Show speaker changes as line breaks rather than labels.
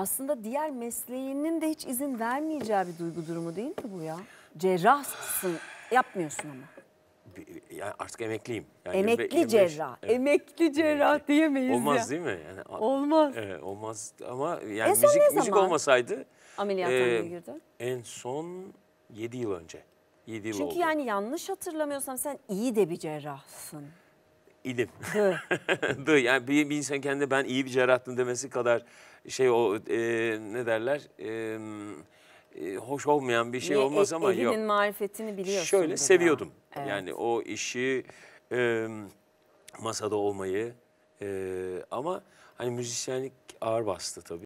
Aslında diğer mesleğinin de hiç izin vermeyeceği bir duygu durumu değil mi bu ya? Cerrahsın, yapmıyorsun ama.
Yani artık emekliyim. Yani emekli 25, cerrah. Evet.
Emekli cerrah diyemeyiz olmaz ya. Olmaz değil mi? Yani, olmaz.
E, olmaz ama yani en müzik, müzik olmasaydı. Ameliyathaneye e, girdin. En son 7 yıl önce. 7 yıl Çünkü oldu.
yani yanlış hatırlamıyorsam sen iyi de bir cerrahsın
idim. Dı yani bir, bir insan kendi ben iyi bir cerrahtım demesi kadar şey o e, ne derler e, hoş olmayan bir şey Niye? olmaz e, ama yok. Elinin
marifetini biliyorsun. Şöyle seviyordum. Evet. Yani
o işi e, masada olmayı e, ama hani müzisyenlik ağır bastı tabii.